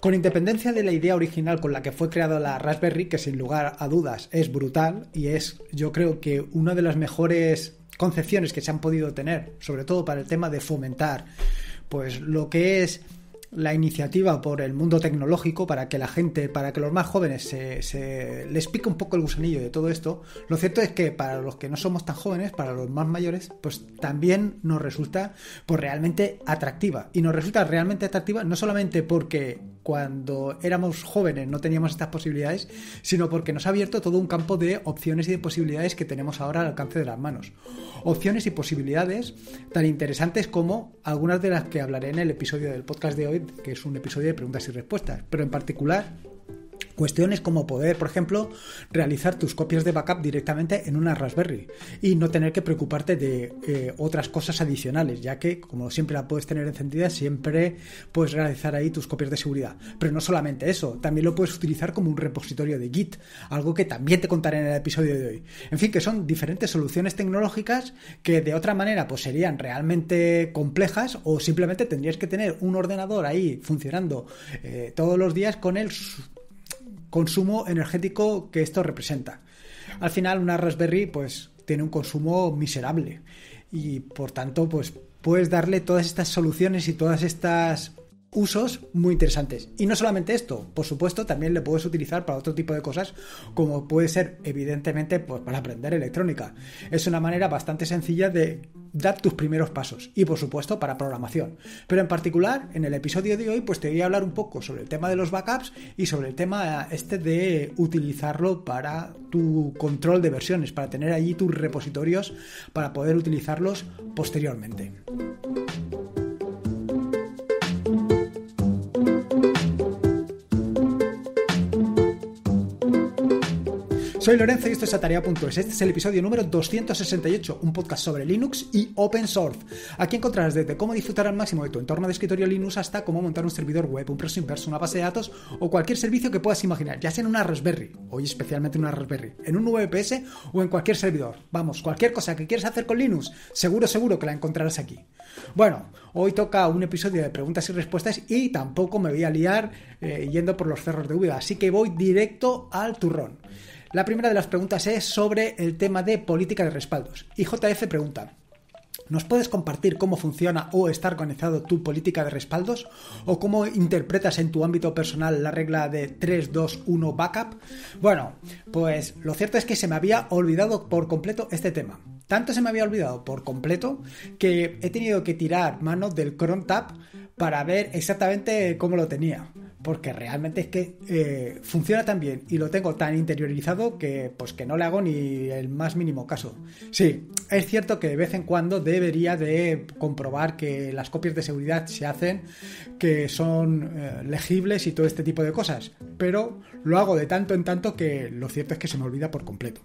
Con independencia de la idea original con la que fue creada la Raspberry, que sin lugar a dudas es brutal y es yo creo que una de las mejores concepciones que se han podido tener, sobre todo para el tema de fomentar pues lo que es la iniciativa por el mundo tecnológico para que la gente, para que los más jóvenes se, les pique un poco el gusanillo de todo esto, lo cierto es que para los que no somos tan jóvenes, para los más mayores, pues también nos resulta pues realmente atractiva. Y nos resulta realmente atractiva no solamente porque cuando éramos jóvenes no teníamos estas posibilidades, sino porque nos ha abierto todo un campo de opciones y de posibilidades que tenemos ahora al alcance de las manos. Opciones y posibilidades tan interesantes como algunas de las que hablaré en el episodio del podcast de hoy, que es un episodio de preguntas y respuestas, pero en particular Cuestiones como poder, por ejemplo, realizar tus copias de backup directamente en una Raspberry y no tener que preocuparte de eh, otras cosas adicionales, ya que como siempre la puedes tener encendida, siempre puedes realizar ahí tus copias de seguridad. Pero no solamente eso, también lo puedes utilizar como un repositorio de Git, algo que también te contaré en el episodio de hoy. En fin, que son diferentes soluciones tecnológicas que de otra manera pues serían realmente complejas o simplemente tendrías que tener un ordenador ahí funcionando eh, todos los días con el consumo energético que esto representa. Al final, una Raspberry, pues, tiene un consumo miserable. Y por tanto, pues puedes darle todas estas soluciones y todas estas usos muy interesantes. Y no solamente esto, por supuesto, también le puedes utilizar para otro tipo de cosas, como puede ser, evidentemente, pues, para aprender electrónica. Es una manera bastante sencilla de dar tus primeros pasos y por supuesto para programación. Pero en particular, en el episodio de hoy, pues te voy a hablar un poco sobre el tema de los backups y sobre el tema este de utilizarlo para tu control de versiones, para tener allí tus repositorios para poder utilizarlos posteriormente. Soy Lorenzo y esto es Atarea.es. Este es el episodio número 268, un podcast sobre Linux y Open Source. Aquí encontrarás desde cómo disfrutar al máximo de tu entorno de escritorio Linux hasta cómo montar un servidor web, un proxy inverso, una base de datos o cualquier servicio que puedas imaginar, ya sea en una Raspberry, hoy especialmente en una Raspberry, en un VPS o en cualquier servidor. Vamos, cualquier cosa que quieras hacer con Linux, seguro, seguro que la encontrarás aquí. Bueno, hoy toca un episodio de preguntas y respuestas y tampoco me voy a liar eh, yendo por los cerros de uva, así que voy directo al turrón. La primera de las preguntas es sobre el tema de política de respaldos. Y JF pregunta, ¿Nos puedes compartir cómo funciona o está organizado tu política de respaldos? ¿O cómo interpretas en tu ámbito personal la regla de 3-2-1 backup? Bueno, pues lo cierto es que se me había olvidado por completo este tema. Tanto se me había olvidado por completo que he tenido que tirar mano del cron tab para ver exactamente cómo lo tenía. Porque realmente es que eh, funciona tan bien y lo tengo tan interiorizado que pues que no le hago ni el más mínimo caso. Sí, es cierto que de vez en cuando debería de comprobar que las copias de seguridad se hacen, que son eh, legibles y todo este tipo de cosas. Pero lo hago de tanto en tanto que lo cierto es que se me olvida por completo.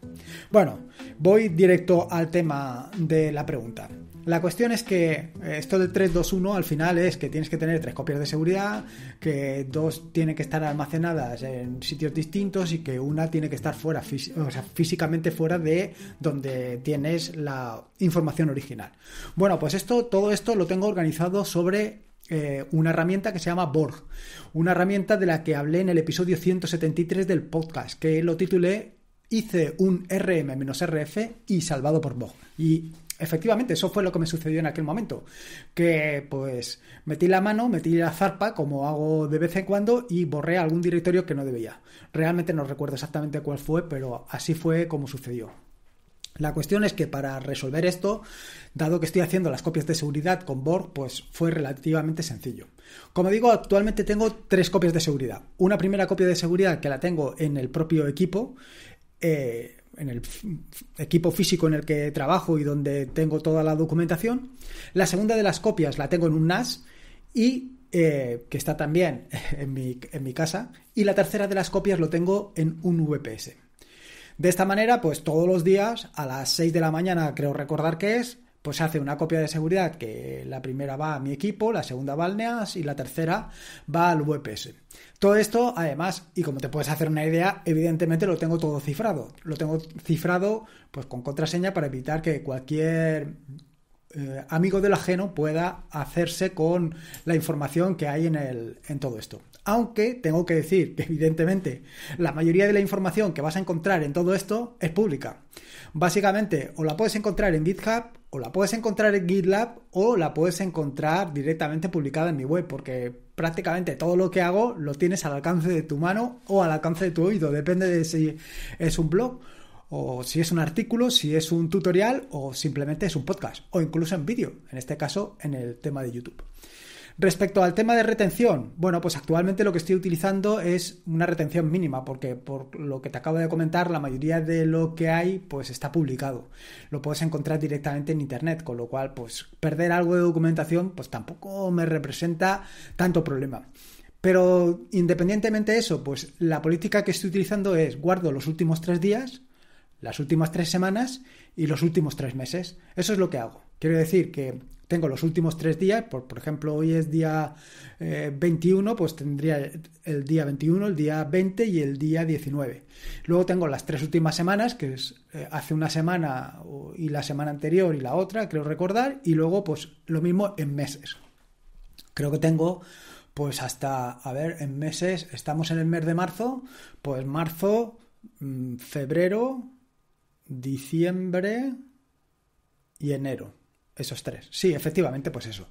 Bueno, voy directo al tema de la pregunta. La cuestión es que eh, esto del 321 al final es que tienes que tener tres copias de seguridad, que dos tienen que estar almacenadas en sitios distintos y que una tiene que estar fuera, físicamente fuera de donde tienes la información original. Bueno, pues esto, todo esto lo tengo organizado sobre eh, una herramienta que se llama Borg, una herramienta de la que hablé en el episodio 173 del podcast, que lo titulé hice un RM-RF y salvado por Borg. Y Efectivamente, eso fue lo que me sucedió en aquel momento. Que pues metí la mano, metí la zarpa, como hago de vez en cuando, y borré algún directorio que no debía. Realmente no recuerdo exactamente cuál fue, pero así fue como sucedió. La cuestión es que para resolver esto, dado que estoy haciendo las copias de seguridad con Borg, pues fue relativamente sencillo. Como digo, actualmente tengo tres copias de seguridad. Una primera copia de seguridad que la tengo en el propio equipo. Eh, en el equipo físico en el que trabajo y donde tengo toda la documentación. La segunda de las copias la tengo en un NAS y eh, que está también en mi, en mi casa. Y la tercera de las copias lo tengo en un VPS. De esta manera, pues todos los días a las 6 de la mañana, creo recordar que es, pues hace una copia de seguridad que la primera va a mi equipo, la segunda va al NEAS y la tercera va al VPS. E todo esto, además, y como te puedes hacer una idea, evidentemente lo tengo todo cifrado. Lo tengo cifrado pues con contraseña para evitar que cualquier eh, amigo del ajeno pueda hacerse con la información que hay en, el, en todo esto. Aunque tengo que decir que evidentemente la mayoría de la información que vas a encontrar en todo esto es pública. Básicamente o la puedes encontrar en GitHub o la puedes encontrar en GitLab o la puedes encontrar directamente publicada en mi web porque prácticamente todo lo que hago lo tienes al alcance de tu mano o al alcance de tu oído, depende de si es un blog o si es un artículo, si es un tutorial o simplemente es un podcast o incluso en vídeo, en este caso en el tema de YouTube. Respecto al tema de retención, bueno, pues actualmente lo que estoy utilizando es una retención mínima, porque por lo que te acabo de comentar, la mayoría de lo que hay, pues está publicado. Lo puedes encontrar directamente en internet, con lo cual, pues perder algo de documentación, pues tampoco me representa tanto problema. Pero independientemente de eso, pues la política que estoy utilizando es guardo los últimos tres días las últimas tres semanas y los últimos tres meses. Eso es lo que hago. Quiero decir que tengo los últimos tres días, por, ejemplo, hoy es día 21, eh, pues tendría el día 21, el día 20 y el día 19. Luego tengo las tres últimas semanas, que es eh, hace una semana y la semana anterior y la otra, creo recordar, y luego pues lo mismo en meses. Creo que tengo pues hasta, a ver, en meses, estamos en el mes de marzo, pues marzo, mm, febrero, diciembre y enero. Esos tres. Sí, efectivamente, pues eso.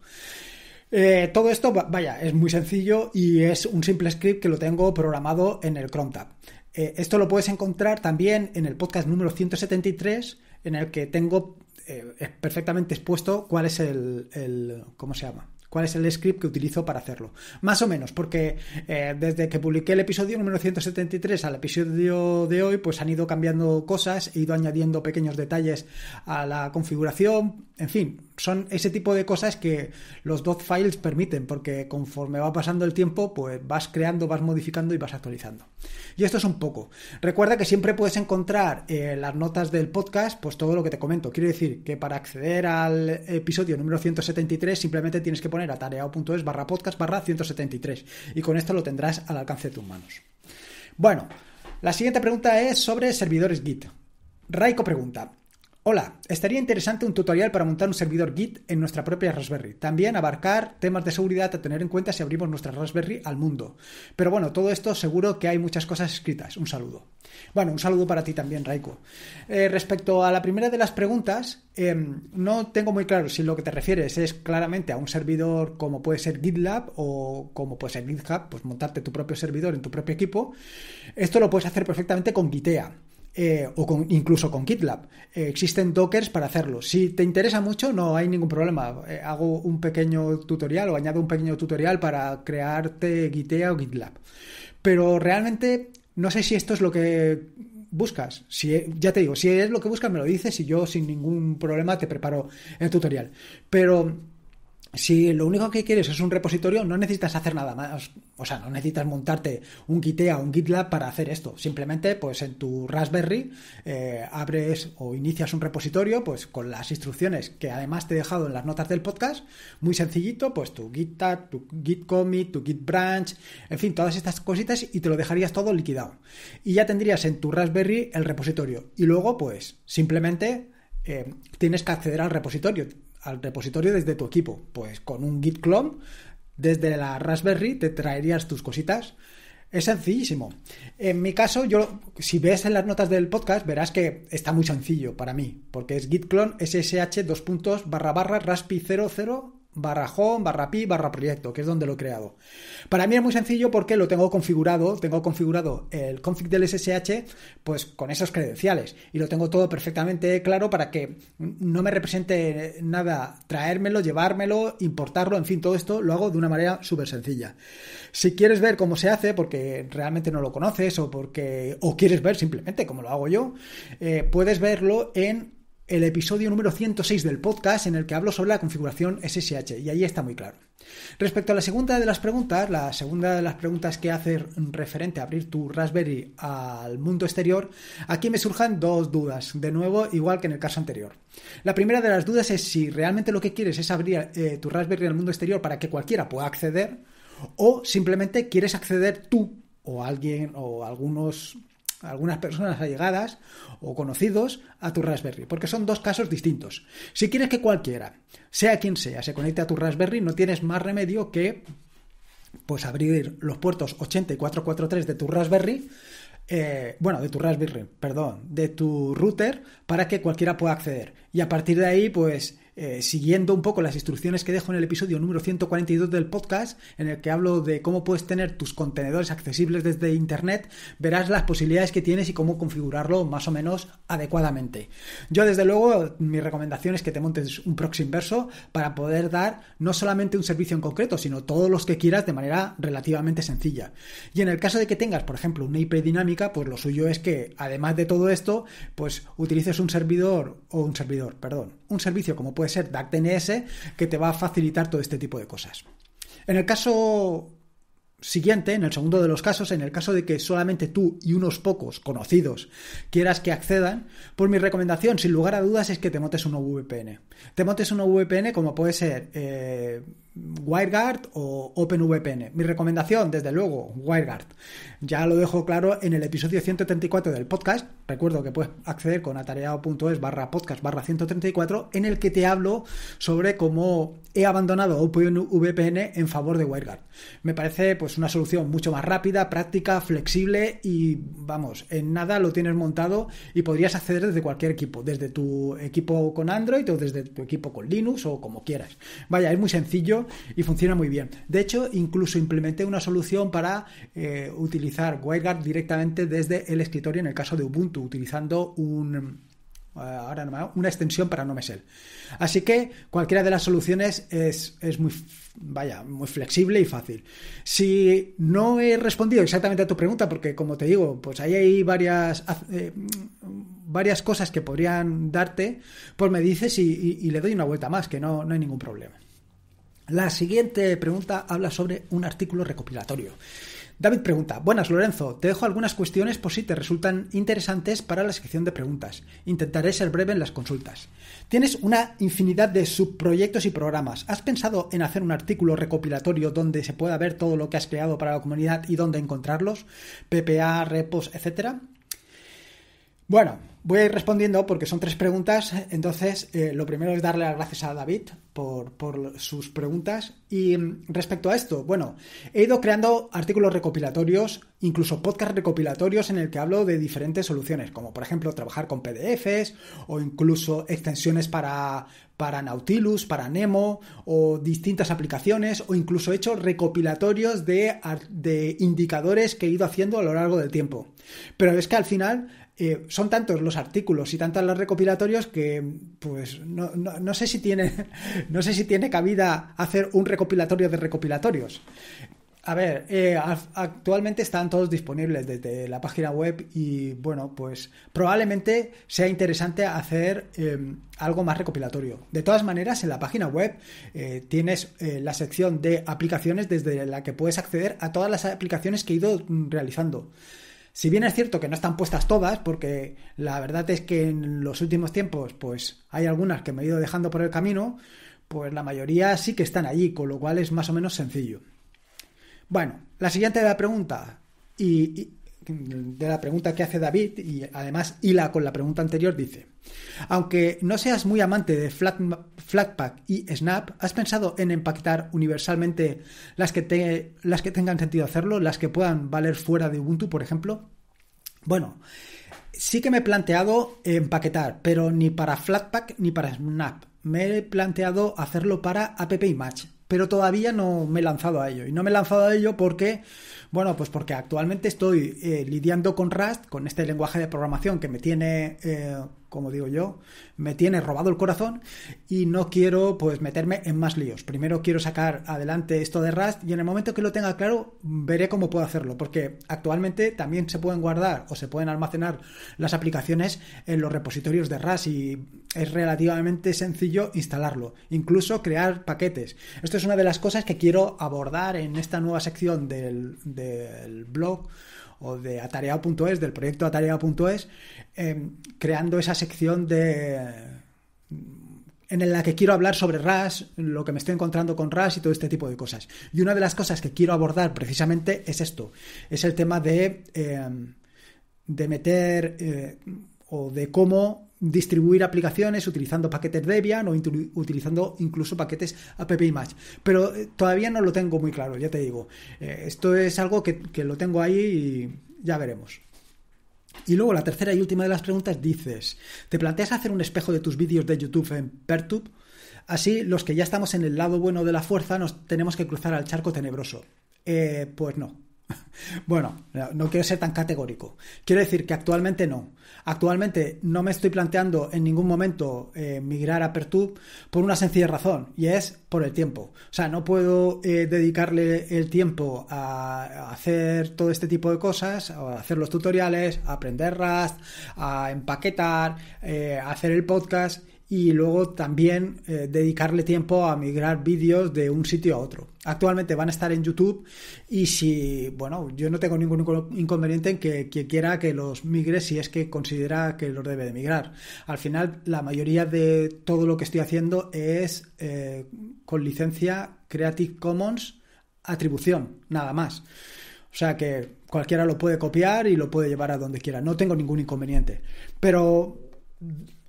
Eh, todo esto, vaya, es muy sencillo y es un simple script que lo tengo programado en el Chrome Tab. Eh, esto lo puedes encontrar también en el podcast número 173, en el que tengo eh, perfectamente expuesto cuál es el, ¿cómo se llama? cuál es el script que utilizo para hacerlo. Más o menos, porque eh, desde que publiqué el episodio número 173 al episodio de hoy, pues han ido cambiando cosas, he ido añadiendo pequeños detalles a la configuración, en fin, son ese tipo de cosas que los dot files permiten, porque conforme va pasando el tiempo, pues vas creando, vas modificando y vas actualizando. Y esto es un poco. Recuerda que siempre puedes encontrar eh, las notas del podcast, pues todo lo que te comento. Quiero decir que para acceder al episodio número 173 simplemente tienes que poner atareado.es barra podcast barra 173 y con esto lo tendrás al alcance de tus manos. Bueno, la siguiente pregunta es sobre servidores Git. Raiko pregunta, Hola, estaría interesante un tutorial para montar un servidor Git en nuestra propia Raspberry. También abarcar temas de seguridad a tener en cuenta si abrimos nuestra Raspberry al mundo. Pero bueno, todo esto seguro que hay muchas cosas escritas. Un saludo. Bueno, un saludo para ti también, Raiko. Eh, respecto a la primera de las preguntas, em, no tengo muy claro si lo que te refieres es claramente a un servidor como puede ser GitLab o como puede ser GitHub, pues montarte tu propio servidor en tu propio equipo. Esto lo puedes hacer perfectamente con Gitea. Eh, o incluso con GitLab. Eh, existen dockers para hacerlo. Si te interesa mucho, no hay ningún problema. Eh, hago un pequeño tutorial o añado un pequeño tutorial para crearte Gitea o GitLab. Pero realmente no sé si esto es lo que buscas. Si, e, ya te digo, si es lo que buscas, me lo dices y yo sin ningún problema te preparo el tutorial. Pero si lo único que quieres es un repositorio, no necesitas hacer nada más. O sea, no necesitas montarte un GitEA o un GitLab para hacer esto. Simplemente, pues en tu Raspberry eh, abres o inicias un repositorio, pues con las instrucciones que además te he dejado en las notas del podcast. Muy sencillito, pues tu Git tu Git commit, tu Git branch, en fin, todas estas cositas y te lo dejarías todo liquidado. Y ya tendrías en tu Raspberry el repositorio. Y luego, pues simplemente eh, tienes que acceder al repositorio al repositorio desde tu equipo. Pues con un Git clone desde la Raspberry te traerías tus cositas. Es sencillísimo. En mi caso, yo si ves en las notas del podcast, verás que está muy sencillo para mí, porque es git clone ssh dos puntos barra barra raspi 00 barra home, barra pi, barra proyecto, que es donde lo he creado. Para mí es muy sencillo porque lo tengo configurado, tengo configurado el config del SSH pues con esas credenciales y lo tengo todo perfectamente claro para que no me represente nada traérmelo, llevármelo, importarlo, en fin, todo esto lo hago de una manera súper sencilla. Si quieres ver cómo se hace porque realmente no lo conoces o porque o quieres ver simplemente cómo lo hago yo, eh, puedes verlo en el episodio número 106 del podcast en el que hablo sobre la configuración SSH y ahí está muy claro. Respecto a la segunda de las preguntas, la segunda de las preguntas que hace referente a abrir tu Raspberry al mundo exterior, aquí me surjan dos dudas, de nuevo igual que en el caso anterior. La primera de las dudas es si realmente lo que quieres es abrir eh, tu Raspberry al mundo exterior para que cualquiera pueda acceder o simplemente quieres acceder tú o alguien o algunos algunas personas allegadas o conocidos a tu Raspberry, porque son dos casos distintos. Si quieres que cualquiera, sea quien sea, se conecte a tu Raspberry, no tienes más remedio que pues abrir los puertos 8443 de tu Raspberry, eh, bueno, de tu Raspberry, perdón, de tu router, para que cualquiera pueda acceder. Y a partir de ahí, pues eh, siguiendo un poco las instrucciones que dejo en el episodio número 142 del podcast, en el que hablo de cómo puedes tener tus contenedores accesibles desde Internet, verás las posibilidades que tienes y cómo configurarlo más o menos adecuadamente. Yo desde luego, mi recomendación es que te montes un proxy inverso para poder dar no solamente un servicio en concreto, sino todos los que quieras de manera relativamente sencilla. Y en el caso de que tengas, por ejemplo, una IP dinámica, pues lo suyo es que, además de todo esto, pues utilices un servidor o un servidor, perdón, un servicio como puede puede ser DACTNS, que te va a facilitar todo este tipo de cosas. En el caso siguiente, en el segundo de los casos, en el caso de que solamente tú y unos pocos conocidos quieras que accedan, por pues mi recomendación, sin lugar a dudas, es que te montes una VPN. Te montes una VPN como puede ser eh, WireGuard o OpenVPN. Mi recomendación, desde luego, WireGuard. Ya lo dejo claro en el episodio 134 del podcast. Recuerdo que puedes acceder con atareado.es barra podcast barra 134 en el que te hablo sobre cómo he abandonado OpenVPN en favor de WireGuard. Me parece pues una solución mucho más rápida, práctica, flexible y vamos, en nada lo tienes montado y podrías acceder desde cualquier equipo, desde tu equipo con Android o desde tu equipo con Linux o como quieras. Vaya, es muy sencillo y funciona muy bien. De hecho, incluso implementé una solución para eh, utilizar WireGuard directamente desde el escritorio en el caso de Ubuntu, utilizando un, eh, ahora una extensión para no mesel Así que cualquiera de las soluciones es, muy, vaya, muy flexible y fácil. Si no he respondido exactamente a tu pregunta, porque como te digo, pues ahí hay varias, eh, varias cosas que podrían darte, pues me dices y, y, le doy una vuelta más, que no, no hay ningún problema. La siguiente pregunta habla sobre un artículo recopilatorio. David pregunta, buenas Lorenzo, te dejo algunas cuestiones por si te resultan interesantes para la sección de preguntas. Intentaré ser breve en las consultas. Tienes una infinidad de subproyectos y programas. ¿Has pensado en hacer un artículo recopilatorio donde se pueda ver todo lo que has creado para la comunidad y dónde encontrarlos? PPA, repos, etcétera? Bueno, voy a ir respondiendo porque son tres preguntas. Entonces, eh, lo primero es darle las gracias a David por, sus preguntas. Y mm, respecto a esto, bueno, he ido creando artículos recopilatorios, incluso podcast recopilatorios en el que hablo de diferentes soluciones, como por ejemplo trabajar con PDFs o incluso extensiones para, para Nautilus, para Nemo o distintas aplicaciones o incluso he hecho recopilatorios de indicadores que he ido haciendo a lo largo del tiempo. Pero es que al final eh, son tantos los artículos y tantos los recopilatorios que pues no, sé si tiene no sé si tiene cabida hacer un recopilatorio de recopilatorios a ver eh, actualmente están todos disponibles desde la página web y bueno pues probablemente sea interesante hacer em, algo más recopilatorio de todas maneras en la página web eh, tienes la sección de aplicaciones desde la que puedes acceder a todas las aplicaciones que he ido mm, realizando si bien es cierto que no están puestas todas, porque la verdad es que en los últimos tiempos, pues hay algunas que me he ido dejando por el camino, pues la mayoría sí que están allí, con lo cual es más o menos sencillo. Bueno, la siguiente de la pregunta. ¿Y, y de la pregunta que hace David y además hila con la pregunta anterior, dice, aunque no seas muy amante de flat, Flatpak y Snap, ¿has pensado en empaquetar universalmente las que, las que tengan sentido hacerlo, las que puedan valer fuera de Ubuntu, por ejemplo? Bueno, sí que me he planteado empaquetar, pero ni para Flatpak ni para Snap. Me he planteado hacerlo para AppImage pero todavía no me he lanzado a ello. Y no me he lanzado a ello porque, bueno, pues porque actualmente estoy eh, lidiando con Rust, con este lenguaje de programación que me tiene eh, como digo yo, me tiene robado el corazón y no quiero pues meterme en más líos. Primero quiero sacar adelante esto de Rust y en el momento que lo tenga claro veré cómo puedo hacerlo, porque actualmente también se pueden guardar o se pueden almacenar las aplicaciones en los repositorios de Rust y es relativamente sencillo instalarlo, incluso crear paquetes. Esto es una de las cosas que quiero abordar en esta nueva sección del, del blog o de atareado.es, del proyecto atareado.es, eh, creando esa sección de mm, en la que quiero hablar sobre RAS, lo que me estoy encontrando con RAS y todo este tipo de cosas. Y una de las cosas que quiero abordar precisamente es esto, es el tema de, eh, de meter eh, de cómo distribuir aplicaciones utilizando paquetes Debian o utilizando incluso paquetes AppImage. Pero eh, todavía no lo tengo muy claro, ya te digo. Eh, esto es algo que, que, lo tengo ahí y ya veremos. Y luego la tercera y última de las preguntas dices, ¿te planteas hacer un espejo de tus vídeos de YouTube en Pertub? Así los que ya estamos en el lado bueno de la fuerza nos tenemos que cruzar al charco tenebroso. Eh, pues no, Bueno, no quiero ser tan categórico. Quiero decir que actualmente no. Actualmente no me estoy planteando en ningún momento eh, migrar a Pertub por una sencilla razón y es por el tiempo. O sea, no puedo eh, dedicarle el tiempo a, hacer todo este tipo de cosas, a hacer los tutoriales, a aprender Rust, a empaquetar, eh, a hacer el podcast y luego también eh, dedicarle tiempo a migrar vídeos de un sitio a otro. Actualmente van a estar en YouTube y si, bueno, yo no tengo ningún inconveniente en que quiera que los migre si es que considera que los debe de migrar. Al final, la mayoría de todo lo que estoy haciendo es eh, con licencia Creative Commons atribución, nada más. O sea que cualquiera lo puede copiar y lo puede llevar a donde quiera. No tengo ningún inconveniente. Pero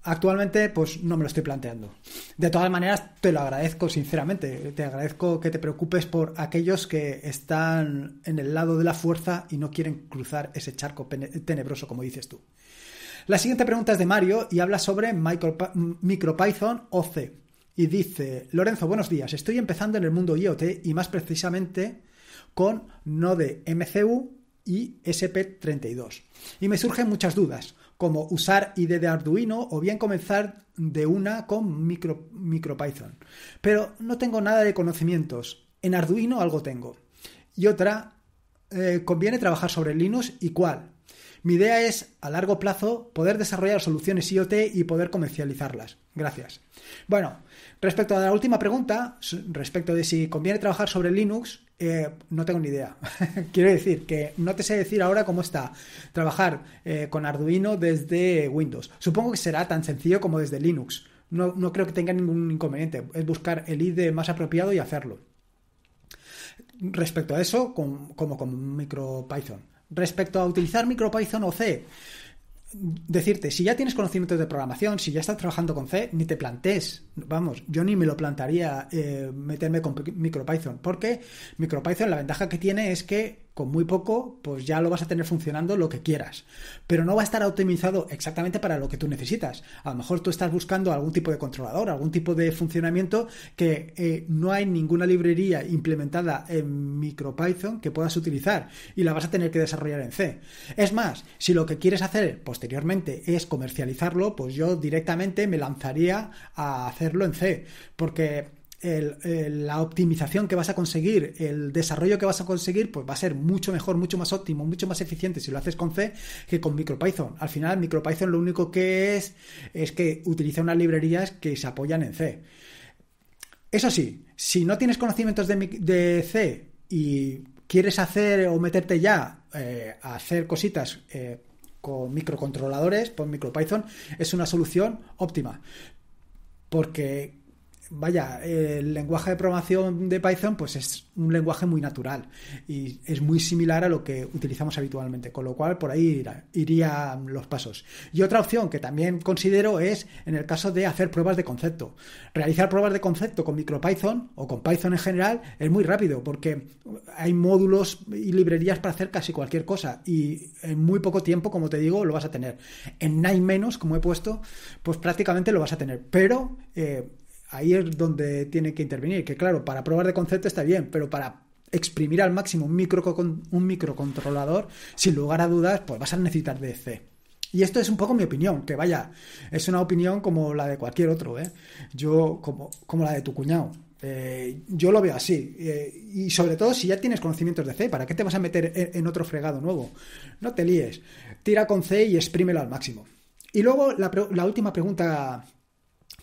Actualmente, pues no me lo estoy planteando. De todas maneras, te lo agradezco sinceramente. Te agradezco que te preocupes por aquellos que están en el lado de la fuerza y no quieren cruzar ese charco tenebroso, como dices tú. La siguiente pregunta es de Mario y habla sobre MicroPython C Y dice, Lorenzo, buenos días. Estoy empezando en el mundo IoT y más precisamente con Node MCU y SP32. Y me surgen muchas dudas como usar IDE de Arduino o bien comenzar de una con micro, MicroPython. Pero no tengo nada de conocimientos. En Arduino algo tengo. Y otra, eh, ¿conviene trabajar sobre Linux y cuál? Mi idea es, a largo plazo, poder desarrollar soluciones IoT y poder comercializarlas. Gracias. Bueno, respecto a la última pregunta, respecto de si conviene trabajar sobre Linux, eh, no tengo ni idea. Quiero decir que no te sé decir ahora cómo está trabajar eh, con Arduino desde Windows. Supongo que será tan sencillo como desde Linux. No, creo que tenga ningún inconveniente. Es buscar el ID más apropiado y hacerlo respecto a eso, como con MicroPython. Respecto a utilizar MicroPython o C, decirte, si ya tienes conocimientos de programación, si ya estás trabajando con C, ni te plantees, vamos, yo ni me lo plantaría eh, meterme con MicroPython, porque MicroPython la ventaja que tiene es que con muy poco, pues ya lo vas a tener funcionando lo que quieras. Pero no va a estar optimizado exactamente para lo que tú necesitas. A lo mejor tú estás buscando algún tipo de controlador, algún tipo de funcionamiento que eh, no hay ninguna librería implementada en MicroPython que puedas utilizar y la vas a tener que desarrollar en C. Es más, si lo que quieres hacer posteriormente es comercializarlo, pues yo directamente me lanzaría a hacerlo en C, porque eh, la optimización que vas a conseguir, el desarrollo que vas a conseguir, pues va a ser mucho mejor, mucho más óptimo, mucho más eficiente si lo haces con C que con MicroPython. Al final, MicroPython lo único que es es que utiliza unas librerías que se apoyan en C. Eso sí, si no tienes conocimientos de, C y quieres hacer o meterte ya eh, a hacer cositas eh, con microcontroladores, pues MicroPython es una solución óptima. Porque vaya, el lenguaje de programación de Python pues es un lenguaje muy natural y es muy similar a lo que utilizamos habitualmente, con lo cual por ahí irían los pasos. Y otra opción que también considero es en el caso de hacer pruebas de concepto. Realizar pruebas de concepto con MicroPython o con Python en general es muy rápido porque hay módulos y librerías para hacer casi cualquier cosa y en muy poco tiempo, como te digo, lo vas a tener. En Nine menos, como he puesto, pues prácticamente lo vas a tener, pero eh, ahí es donde tiene que intervenir. Que claro, para probar de concepto está bien, pero para exprimir al máximo un, micro, un microcontrolador, sin lugar a dudas, pues vas a necesitar de C. Y esto es un poco mi opinión, que vaya, es una opinión como la de cualquier otro, ¿eh? Yo, como, como la de tu cuñado. Eh, yo lo veo así. Eh, y sobre todo si ya tienes conocimientos de C, ¿para qué te vas a meter en otro fregado nuevo? No te líes. Tira con C y exprímelo al máximo. Y luego la última pregunta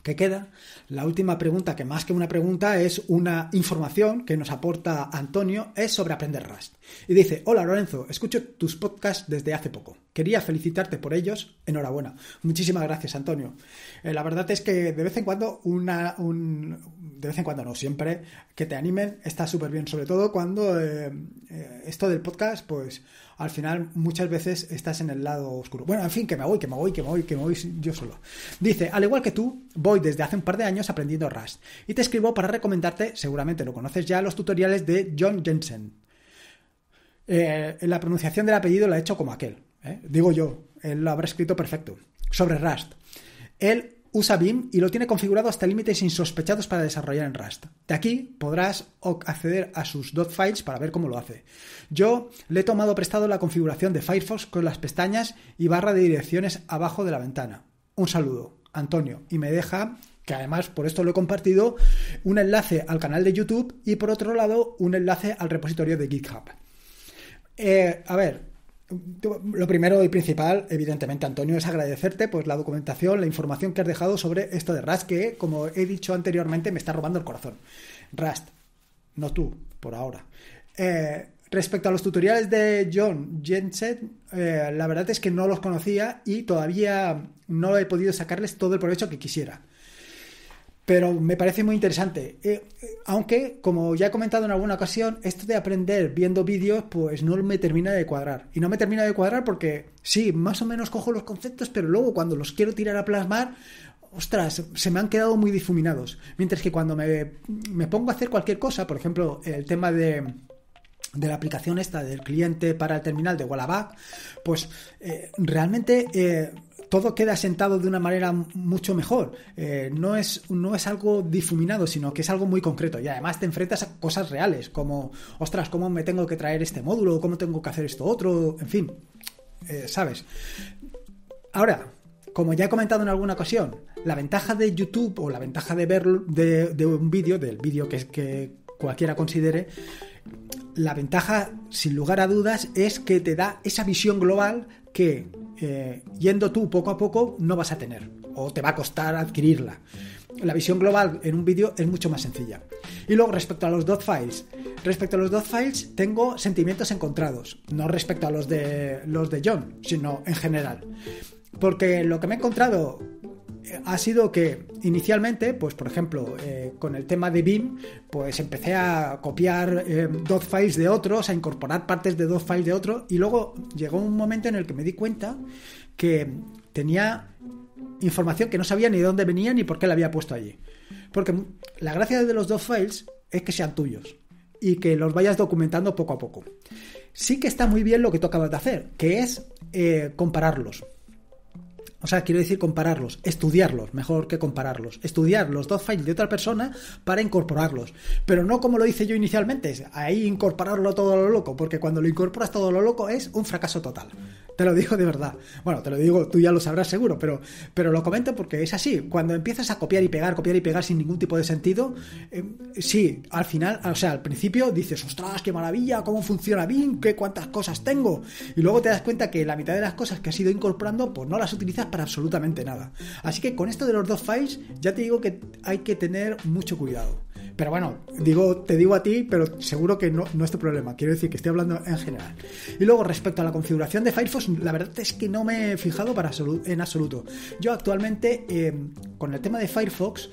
que queda. La última pregunta, que más que una pregunta es una información que nos aporta Antonio, es sobre aprender Rust. Y dice, hola Lorenzo, escucho tus podcasts desde hace poco. Quería felicitarte por ellos. Enhorabuena. Muchísimas gracias, Antonio. Eh, la verdad es que de vez en cuando, una, de vez en cuando no, siempre que te animen está súper bien, sobre todo cuando eh, eh, esto del podcast, pues al final muchas veces estás en el lado oscuro. Bueno, en fin, que me voy, que me voy, que me voy, que me voy yo solo. Dice, al igual que tú, voy desde hace un par de años aprendiendo Rust y te escribo para recomendarte, seguramente lo conoces ya, los tutoriales de John Jensen eh, la pronunciación del apellido la he hecho como aquel. ¿eh? Digo yo, él lo habrá escrito perfecto. Sobre Rust. Él usa BIM y lo tiene configurado hasta límites insospechados para desarrollar en Rust. De aquí podrás acceder a sus .files para ver cómo lo hace. Yo le he tomado prestado la configuración de Firefox con las pestañas y barra de direcciones abajo de la ventana. Un saludo, Antonio, y me deja que además por esto lo he compartido, un enlace al canal de YouTube y por otro lado un enlace al repositorio de GitHub. Eh, a ver, lo primero y principal, evidentemente, Antonio, es agradecerte pues, la documentación, la información que has dejado sobre esto de Rust, que, como he dicho anteriormente, me está robando el corazón. Rust, no tú, por ahora. Eh, respecto a los tutoriales de John Jensen, eh, la verdad es que no los conocía y todavía no he podido sacarles todo el provecho que quisiera pero me parece muy interesante. Eh, eh, aunque, como ya he comentado en alguna ocasión, esto de aprender viendo vídeos, pues no me termina de cuadrar. Y no me termina de cuadrar porque sí, más o menos cojo los conceptos, pero luego cuando los quiero tirar a plasmar, ostras, se me han quedado muy difuminados. Mientras que cuando me pongo a hacer cualquier cosa, por ejemplo, el tema de de la aplicación esta del cliente para el terminal de Wallaback, pues eh, realmente eh, todo queda sentado de una manera mucho mejor. Eh, no, es, no es algo difuminado, sino que es algo muy concreto. Y además te enfrentas a cosas reales, como, ostras, ¿cómo me tengo que traer este módulo? ¿Cómo tengo que hacer esto otro? En fin, ¿sabes? Ahora, como ya he comentado en alguna ocasión, la ventaja de YouTube o la ventaja de ver de, un vídeo, del vídeo que, que cualquiera considere, la ventaja, sin lugar a dudas, es que te da esa visión global que eh, yendo tú poco a poco no vas a tener o te va a costar adquirirla. La visión global en un vídeo es mucho más sencilla. Y luego respecto a los dot files, respecto a los dot files tengo sentimientos encontrados, no respecto a los de los de John, sino en general. Porque lo que me he encontrado ha sido que inicialmente, pues por ejemplo, eh, con el tema de BIM, pues empecé a copiar eh, dos files de otros, a incorporar partes de dos files de otros, y luego llegó un momento en el que me di cuenta que tenía información que no sabía ni de dónde venía ni por qué la había puesto allí. Porque la gracia de los dos files es que sean tuyos y que los vayas documentando poco a poco. Sí que está muy bien lo que tú acabas de hacer, que es eh, compararlos. O sea, quiero decir compararlos, estudiarlos, mejor que compararlos. Estudiar los dos files de otra persona para incorporarlos. Pero no como lo hice yo inicialmente, ahí incorporarlo todo a lo loco, porque cuando lo incorporas todo a lo loco es un fracaso total. Te lo digo de verdad. Bueno, te lo digo, tú ya lo sabrás seguro, pero, pero lo comento porque es así. Cuando empiezas a copiar y pegar, copiar y pegar sin ningún tipo de sentido, em, sí, al final, o sea, al principio dices, ostras, qué maravilla, cómo funciona bien, qué cuántas cosas tengo. Y luego te das cuenta que la mitad de las cosas que has ido incorporando, pues no las utilizas para absolutamente nada. Así que con esto de los dos files, ya te digo que hay que tener mucho cuidado. Pero bueno, digo, te digo a ti, pero seguro que no, es tu problema. Quiero decir que estoy hablando en general. Y luego, respecto a la configuración de Firefox, la verdad es que no me he fijado para en absoluto. Yo actualmente, eh, con el tema de Firefox,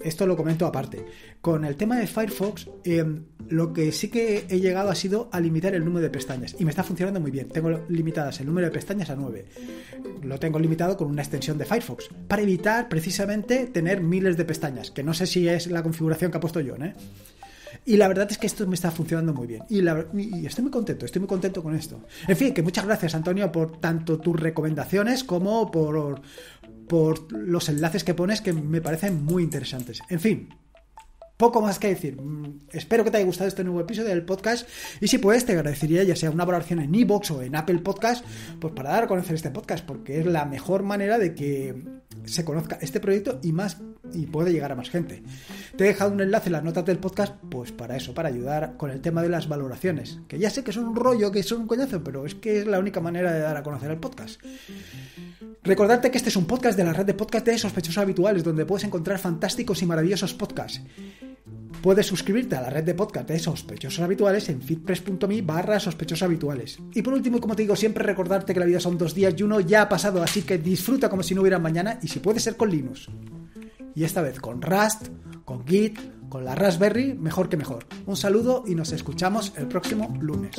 esto lo comento aparte. Con el tema de Firefox, em, lo que sí que he llegado ha sido a limitar el número de pestañas. Y me está funcionando muy bien. Tengo limitadas el número de pestañas a 9. Lo tengo limitado con una extensión de Firefox. Para evitar precisamente tener miles de pestañas. Que no sé si es la configuración que ha puesto yo ¿eh? Y la verdad es que esto me está funcionando muy bien. Y, estoy muy contento, estoy muy contento con esto. En fin, que muchas gracias, Antonio, por tanto tus recomendaciones como por, por los enlaces que pones que me parecen muy interesantes. En fin, poco más que decir. Mm, espero que te haya gustado este nuevo episodio del podcast y si puedes te agradecería ya sea una valoración en iBox o en Apple Podcast, pues para dar a conocer este podcast, porque es la mejor manera de que se conozca este proyecto y más y puede llegar a más gente. Te he dejado un enlace en las notas del podcast, pues para eso, para ayudar con el tema de las valoraciones, que ya sé que es un rollo, que es un coñazo, pero es que es la única manera de dar a conocer el podcast. Recordarte que este es un podcast de la red de podcast de sospechosos habituales, donde puedes encontrar fantásticos y maravillosos podcasts. Puedes suscribirte a la red de podcast de sospechosos habituales en fitpress.me barra sospechosos habituales. Y por último, como te digo, siempre recordarte que la vida son dos días y uno ya ha pasado, así que disfruta como si no hubiera mañana y si puede ser con Linux. Y esta vez con Rust, con Git, con la Raspberry, mejor que mejor. Un saludo y nos escuchamos el próximo lunes.